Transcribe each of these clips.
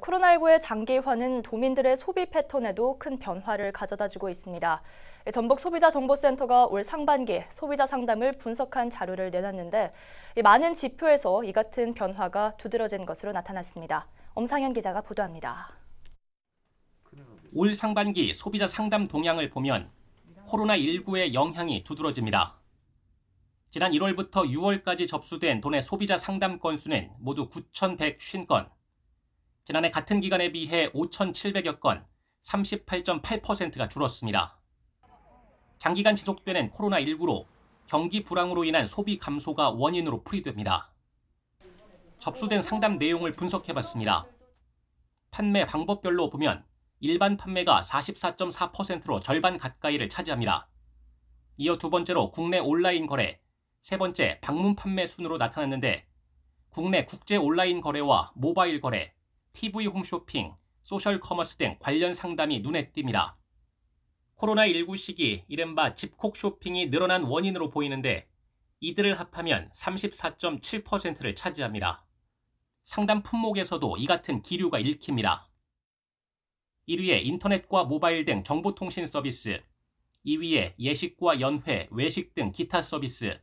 코로나19의 장기화는 도민들의 소비 패턴에도 큰 변화를 가져다주고 있습니다. 네, 전북 소비자정보센터가 올상반기 소비자 상담을 분석한 자료를 내놨는데 많은 지표에서 이 같은 변화가 두드러진 것으로 나타났습니다. 엄상현 기자가 보도합니다. 올 상반기 소비자 상담 동향을 보면 코로나19의 영향이 두드러집니다. 지난 1월부터 6월까지 접수된 도내 소비자 상담 건수는 모두 9,150건, 지난해 같은 기간에 비해 5,700여 건, 38.8%가 줄었습니다. 장기간 지속되는 코로나19로 경기 불황으로 인한 소비 감소가 원인으로 풀이됩니다. 접수된 상담 내용을 분석해봤습니다. 판매 방법별로 보면 일반 판매가 44.4%로 절반 가까이를 차지합니다. 이어 두 번째로 국내 온라인 거래, 세 번째 방문 판매 순으로 나타났는데 국내 국제 온라인 거래와 모바일 거래, TV 홈쇼핑, 소셜 커머스 등 관련 상담이 눈에 띕니다. 코로나19 시기 이른바 집콕 쇼핑이 늘어난 원인으로 보이는데 이들을 합하면 34.7%를 차지합니다. 상담 품목에서도 이 같은 기류가 읽힙니다. 1위에 인터넷과 모바일 등 정보통신 서비스, 2위에 예식과 연회, 외식 등 기타 서비스,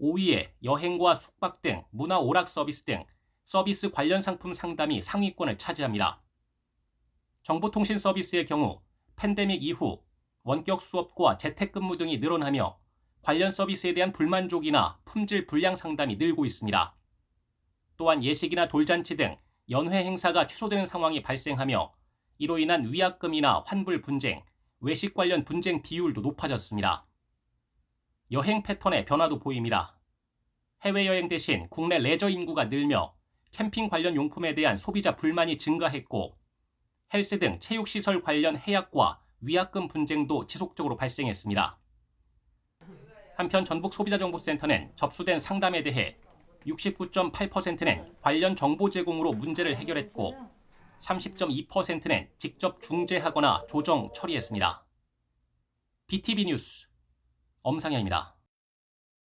5위에 여행과 숙박 등 문화 오락 서비스 등 서비스 관련 상품 상담이 상위권을 차지합니다. 정보통신 서비스의 경우 팬데믹 이후 원격 수업과 재택근무 등이 늘어나며 관련 서비스에 대한 불만족이나 품질 불량 상담이 늘고 있습니다. 또한 예식이나 돌잔치 등 연회 행사가 취소되는 상황이 발생하며 이로 인한 위약금이나 환불 분쟁, 외식 관련 분쟁 비율도 높아졌습니다. 여행 패턴의 변화도 보입니다. 해외여행 대신 국내 레저 인구가 늘며 캠핑 관련 용품에 대한 소비자 불만이 증가했고 헬스 등 체육시설 관련 해약과 위약금 분쟁도 지속적으로 발생했습니다. 한편 전북소비자정보센터는 접수된 상담에 대해 69.8%는 관련 정보 제공으로 문제를 해결했고 30.2%는 직접 중재하거나 조정 처리했습니다. BTV 뉴스 엄상현입니다.